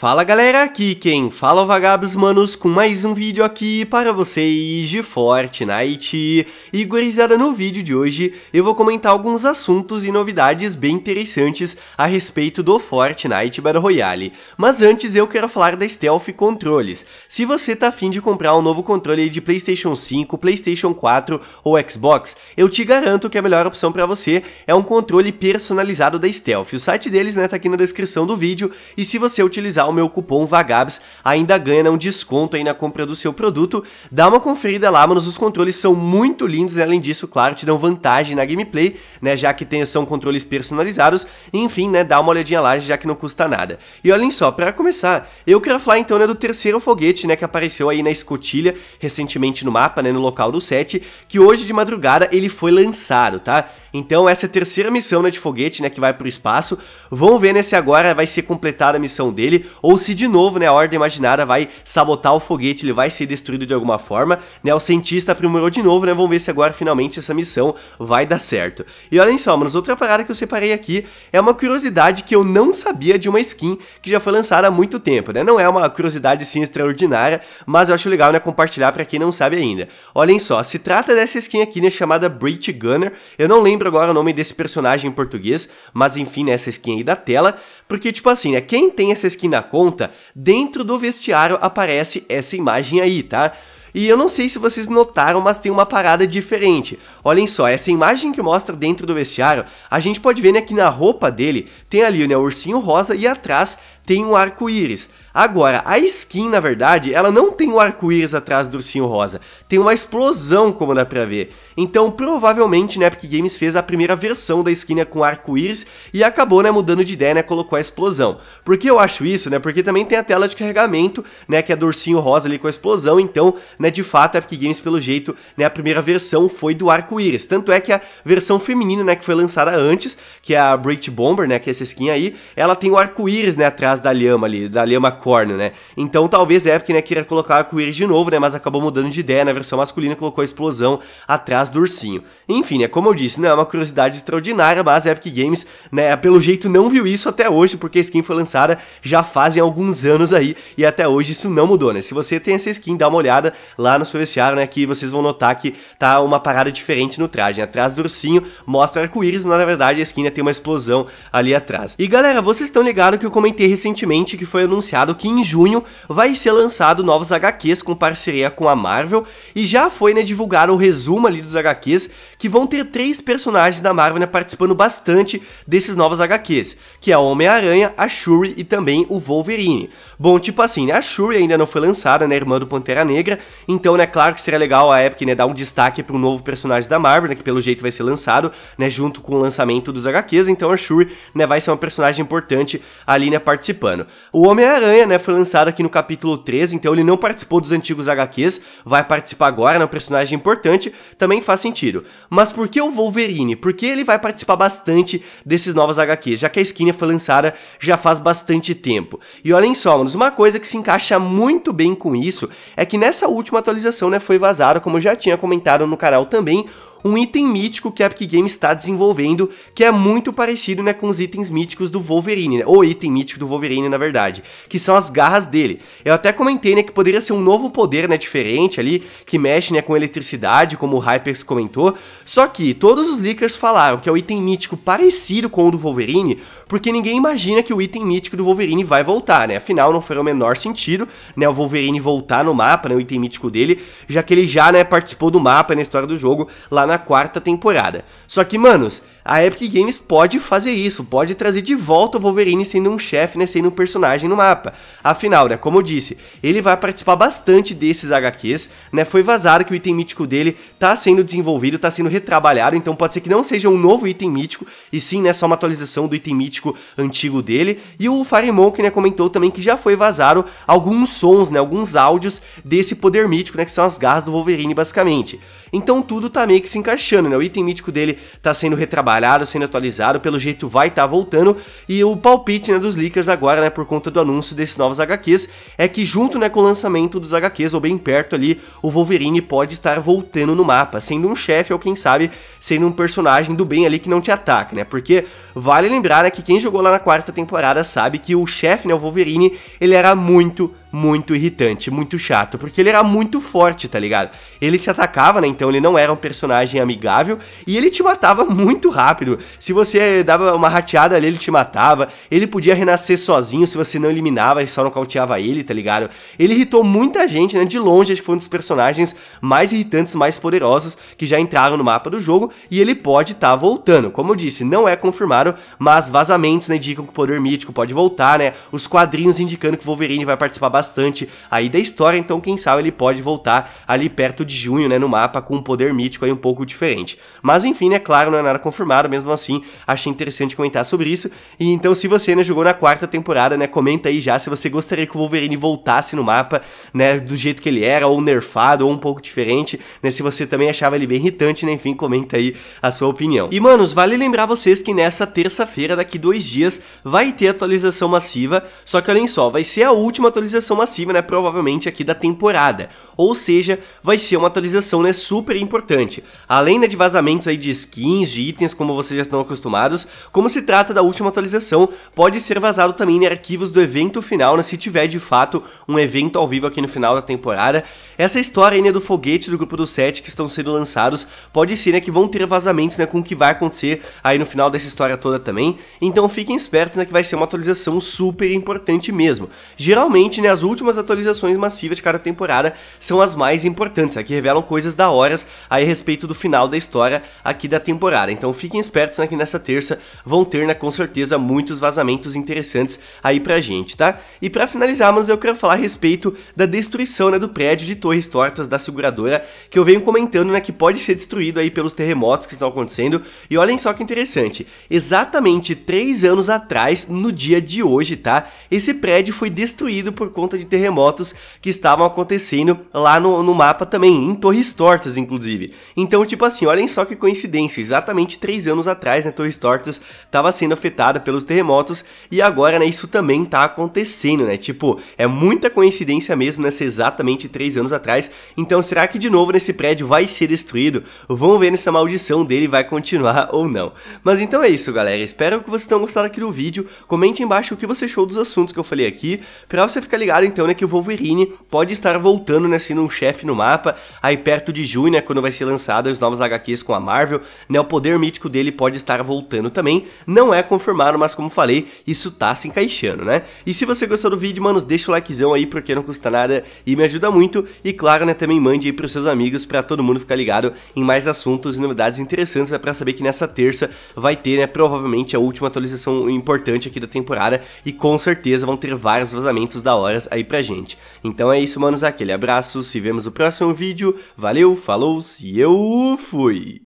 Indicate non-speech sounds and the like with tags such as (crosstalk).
Fala galera, aqui quem fala é o Vagabos Manos com mais um vídeo aqui para vocês de Fortnite. E gurizada, no vídeo de hoje eu vou comentar alguns assuntos e novidades bem interessantes a respeito do Fortnite Battle Royale. Mas antes eu quero falar da Stealth Controles. Se você tá afim de comprar um novo controle de Playstation 5, Playstation 4 ou Xbox, eu te garanto que a melhor opção para você é um controle personalizado da Stealth. O site deles né, tá aqui na descrição do vídeo e se você utilizar o meu cupom VAGABS ainda ganha né, um desconto aí na compra do seu produto. Dá uma conferida lá, manos, os controles são muito lindos né? além disso, claro, te dão vantagem na gameplay, né, já que tem, são controles personalizados. Enfim, né, dá uma olhadinha lá, já que não custa nada. E olhem só, para começar, eu quero falar então né, do terceiro foguete, né, que apareceu aí na escotilha recentemente no mapa, né, no local do set, que hoje de madrugada ele foi lançado, tá? Então essa é a terceira missão né, de foguete, né, que vai pro espaço. Vão ver né, se agora vai ser completada a missão dele ou se de novo, né, a ordem imaginária vai sabotar o foguete, ele vai ser destruído de alguma forma, né? O cientista aprimorou de novo, né? Vamos ver se agora finalmente essa missão vai dar certo. E olhem só, mas outra parada que eu separei aqui é uma curiosidade que eu não sabia de uma skin que já foi lançada há muito tempo, né? Não é uma curiosidade sim extraordinária, mas eu acho legal, né, compartilhar para quem não sabe ainda. Olhem só, se trata dessa skin aqui, né, chamada Breach Gunner. Eu não lembro agora o nome desse personagem em português, mas enfim, nessa né, essa skin aí da tela, porque tipo assim, né, quem tem essa skin na conta, dentro do vestiário aparece essa imagem aí, tá? E eu não sei se vocês notaram, mas tem uma parada diferente. Olhem só, essa imagem que mostra dentro do vestiário, a gente pode ver né, que na roupa dele tem ali né, o ursinho rosa e atrás tem um arco-íris. Agora, a skin, na verdade, ela não tem o um arco-íris atrás do ursinho rosa, tem uma explosão, como dá pra ver. Então, provavelmente, né, Epic Games fez a primeira versão da skin né, com arco-íris e acabou, né, mudando de ideia, né, colocou a explosão. Por que eu acho isso, né? Porque também tem a tela de carregamento, né, que é do ursinho rosa ali com a explosão, então, né, de fato, a Epic Games, pelo jeito, né, a primeira versão foi do arco-íris. Tanto é que a versão feminina, né, que foi lançada antes, que é a Breach Bomber, né, que é essa skin aí, ela tem o arco-íris, né, atrás da lhama ali, da lhama né? Então talvez a é Epkin né, queira colocar arco-íris de novo, né? Mas acabou mudando de ideia na versão masculina, colocou a explosão atrás do ursinho. Enfim, né? Como eu disse, não é uma curiosidade extraordinária, mas a Epic Games, né? Pelo jeito não viu isso até hoje, porque a skin foi lançada já fazem alguns anos aí e até hoje isso não mudou, né? Se você tem essa skin, dá uma olhada lá no seu vestiário, né? Que vocês vão notar que tá uma parada diferente no traje. Né? Atrás do ursinho mostra arco-íris, mas na verdade a skin né, tem uma explosão ali atrás. E galera, vocês estão ligados que eu comentei recentemente que foi anunciado anunciado que em junho vai ser lançado novos HQs com parceria com a Marvel e já foi né, divulgado o resumo ali dos HQs que vão ter três personagens da Marvel né, participando bastante desses novos HQs, que é o Homem-Aranha, a Shuri e também o Wolverine. Bom, tipo assim, né, a Shuri ainda não foi lançada, né, irmã do Pantera Negra, então né, claro que seria legal a Epic né, dar um destaque para um novo personagem da Marvel, né, que pelo jeito vai ser lançado, né, junto com o lançamento dos HQs, então a Shuri né, vai ser uma personagem importante ali né, participando. O Homem-Aranha Homem-Aranha, né, foi lançado aqui no capítulo 13, então ele não participou dos antigos HQs, vai participar agora, é um personagem importante, também faz sentido. Mas por que o Wolverine? Porque ele vai participar bastante desses novos HQs, já que a Skinner foi lançada já faz bastante tempo. E olhem só, manos, uma coisa que se encaixa muito bem com isso é que nessa última atualização, né, foi vazado, como eu já tinha comentado no canal também, um item mítico que a Epic Games está desenvolvendo, que é muito parecido né, com os itens míticos do Wolverine, né, ou item mítico do Wolverine, na verdade, que são as garras dele. Eu até comentei né, que poderia ser um novo poder né, diferente ali, que mexe né, com eletricidade, como o Hypers comentou, só que todos os leakers falaram que é um item mítico parecido com o do Wolverine, porque ninguém imagina que o item mítico do Wolverine vai voltar, né? Afinal, não faria o menor sentido, né, o Wolverine voltar no mapa, né, o item mítico dele, já que ele já, né, participou do mapa na né, história do jogo, lá na quarta temporada. Só que, manos, a Epic Games pode fazer isso, pode trazer de volta o Wolverine sendo um chefe, né, sendo um personagem no mapa. Afinal, né, como eu disse, ele vai participar bastante desses HQs, né, foi vazado que o item mítico dele tá sendo desenvolvido, tá sendo retrabalhado, então pode ser que não seja um novo item mítico, e sim, né, só uma atualização do item mítico antigo dele. E o Fire Monk, né, comentou também que já foi vazado alguns sons, né, alguns áudios desse poder mítico, né, que são as garras do Wolverine, basicamente. Então tudo tá meio que se encaixando, né, o item mítico dele tá sendo retrabalhado, trabalhado, sendo atualizado, pelo jeito vai estar tá voltando. E o palpite né, dos leakers agora, né, por conta do anúncio desses novos HQs, é que junto né, com o lançamento dos HQs, ou bem perto ali, o Wolverine pode estar voltando no mapa, sendo um chefe ou quem sabe, sendo um personagem do bem ali que não te ataca, né? Porque vale lembrar né, que quem jogou lá na quarta temporada sabe que o chefe, né, o Wolverine, ele era muito muito irritante, muito chato, porque ele era muito forte, tá ligado? Ele te atacava, né? Então ele não era um personagem amigável e ele te matava (laughs) muito rápido. Se você dava uma rateada ali, ele te matava. Ele podia renascer sozinho se você não eliminava e só nocauteava ele, tá ligado? Ele irritou muita gente, né? De longe, acho que foi um dos personagens mais irritantes, mais poderosos que já entraram no mapa do jogo e ele pode estar tá voltando. Como eu disse, não é confirmado, mas vazamentos né, indicam que o poder mítico pode voltar, né? Os quadrinhos indicando que o Wolverine vai participar bastante aí da história, então quem sabe ele pode voltar ali perto de junho, né, no mapa, com um poder mítico aí um pouco diferente. Mas enfim, é né, claro, não é nada confirmado, mesmo assim, achei interessante comentar sobre isso. E então, se você né, jogou na quarta temporada, né, comenta aí já se você gostaria que o Wolverine voltasse no mapa, né, do jeito que ele era, ou nerfado, ou um pouco diferente, né, se você também achava ele bem irritante, né, enfim, comenta aí a sua opinião. E manos, vale lembrar vocês que nessa terça-feira, daqui dois dias, vai ter atualização massiva, só que olhem só, vai ser a última atualização atualização massiva, né, provavelmente aqui da temporada. Ou seja, vai ser uma atualização, né, super importante. Além né, de vazamentos aí de skins, de itens, como vocês já estão acostumados, como se trata da última atualização, pode ser vazado também em né, arquivos do evento final, né, se tiver de fato um evento ao vivo aqui no final da temporada. Essa história ainda né, do foguete do grupo dos sete que estão sendo lançados, pode ser né, que vão ter vazamentos né, com o que vai acontecer aí no final dessa história toda também. Então fiquem espertos né, que vai ser uma atualização super importante mesmo. Geralmente, né, as últimas atualizações massivas de cada temporada são as mais importantes, né, que revelam coisas da horas aí a respeito do final da história aqui da temporada. Então fiquem espertos né, que nessa terça vão ter né, com certeza muitos vazamentos interessantes aí pra gente, tá? E para finalizar, mas eu quero falar a respeito da destruição né, do prédio de todos torres tortas da seguradora que eu venho comentando, né, que pode ser destruído aí pelos terremotos que estão acontecendo. E olhem só que interessante, exatamente três anos atrás, no dia de hoje, tá, esse prédio foi destruído por conta de terremotos que estavam acontecendo lá no, no mapa também, em torres tortas, inclusive. Então, tipo assim, olhem só que coincidência, exatamente três anos atrás, né, torres tortas estava sendo afetada pelos terremotos e agora, né, isso também tá acontecendo, né, tipo, é muita coincidência mesmo, nessa exatamente três anos atrás atrás. Então será que de novo nesse prédio vai ser destruído? Vamos ver se a maldição dele vai continuar (laughs) ou não. Mas então é isso, galera. Espero que vocês tenham gostado aqui do vídeo. Comente embaixo o que você achou dos assuntos que eu falei aqui. Pra você ficar ligado, então, né, que o Wolverine pode estar voltando, né, sendo um chefe no mapa, aí perto de junho, né, quando vai ser lançado os novos HQs com a Marvel, né, o poder mítico dele pode estar voltando também. Não é confirmado, mas como falei, isso tá se encaixando, né? E se você gostou do vídeo, mano, deixa o likezão aí, porque não custa nada e me ajuda muito. E claro, né, também mande aí pros seus amigos para todo mundo ficar ligado em mais assuntos e novidades interessantes, né, para saber que nessa terça vai ter, né, provavelmente a última atualização importante aqui da temporada e com certeza vão ter vários vazamentos da horas aí pra gente. Então é isso, manos, aquele abraço, se vemos no próximo vídeo. Valeu, falou e eu fui.